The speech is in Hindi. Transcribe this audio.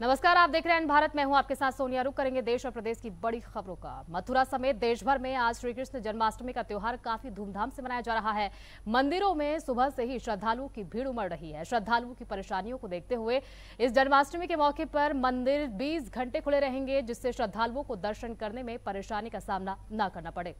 नमस्कार आप देख रहे हैं भारत मैं हूं आपके साथ सोनिया रुक करेंगे देश और प्रदेश की बड़ी खबरों का मथुरा समेत देश भर में आज श्री कृष्ण जन्माष्टमी का त्योहार काफी धूमधाम से मनाया जा रहा है मंदिरों में सुबह से ही श्रद्धालुओं की भीड़ उमड़ रही है श्रद्धालुओं की परेशानियों को देखते हुए इस जन्माष्टमी के मौके पर मंदिर बीस घंटे खुले रहेंगे जिससे श्रद्धालुओं को दर्शन करने में परेशानी का सामना न करना पड़े